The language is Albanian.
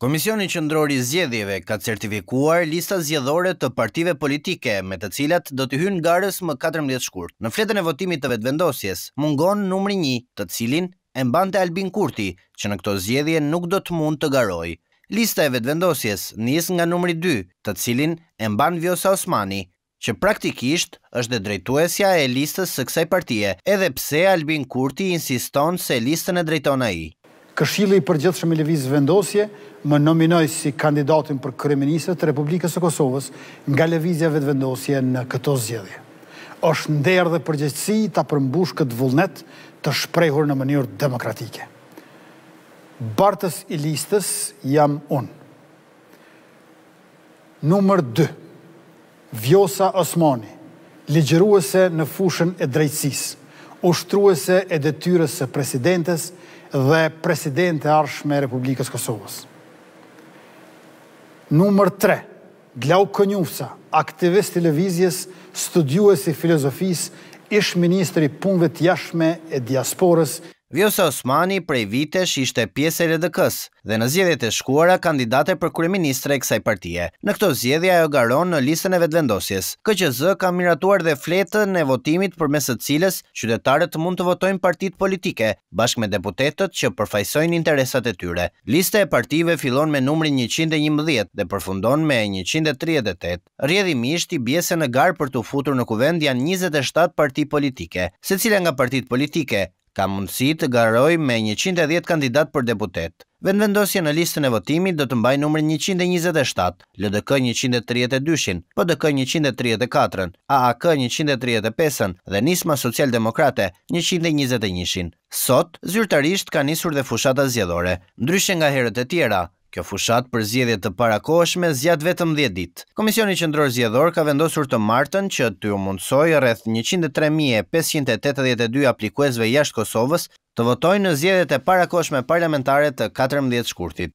Komisioni Qendror i Zgjedhjeve ka certifikuar lista zgjedhore të partive politike me të cilat do të hyjnë garës më 14 shkurt. Në fletën e votimit të vetëvendosjes, mungon numri 1, të cilin e mbante Albin Kurti, që në këtë zgjedhje nuk do të mund të garojë. Lista e vetëvendosjes nis nga numri 2, të cilin e mban Vjosa Osmani, që praktikisht është dhe drejtuesja e listës së kësaj partie, edhe pse Albin Kurti insiston se listën e drejton ai. Këshilli i përgjithshëm i lëvizjes vendosje më nominoi si kandidatin për kërëminisët të Republikës së Kosovës nga lëvizja Vendosje në këto zgjedhje. Është nder dhe përgjegjësi ta përmbush këtë vullnet të shprehur në mënyrë demokratike. Bartës i listës jam unë. Numër 2. Vjosa Osmani, ligjëruese në fushën e drejtësisë, ushtruese e detyrës së presidentes dhe president e arshme e Republikës Kosovës. Numër 3, Glau Konjusa, aktivist i Levizjes, studiues i filozofis, ish ministri punve të jashme e diasporës, Vjosa Osmani prej vitesh ishte pjesë e LDK-s dhe në zgjedhjet e shkuara kandidate për kryeministre e kësaj partie. Në këtë zgjedhje ajo garon në listën e vetvendosjes. KQZ ka miratuar dhe fletën e votimit përmes së cilës qytetarët mund të votojnë partitë politike bashkë me deputetët që përfaqësojnë interesat e tyre. Lista e partive fillon me numrin 111 dhe përfundon me 138. Rrjedhimisht i bjesën në gar për të futur në kuvend janë 27 parti politike, secila nga partitë politike ka mundësi të garoj me 110 kandidat për deputet. Vendvendosja në listën e votimit do të mbaj numrin 127, LDK 132-shin, PDK 134-ën, AAK 135-ën dhe Nisma Socialdemokrate 121 Sot zyrtarisht ka nisur dhe fushata zgjedhore, ndryshe nga herët e tjera, Kjo fushat për zjedhjet të parakoshme zjatë vetëm 10 dit. Komisioni qëndror zjedhor ka vendosur të martën që të ju mundsojë rreth 103.582 aplikuesve jashtë Kosovës të votojnë në zgjedhjet të parakoshme parlamentare të 14 shkurtit.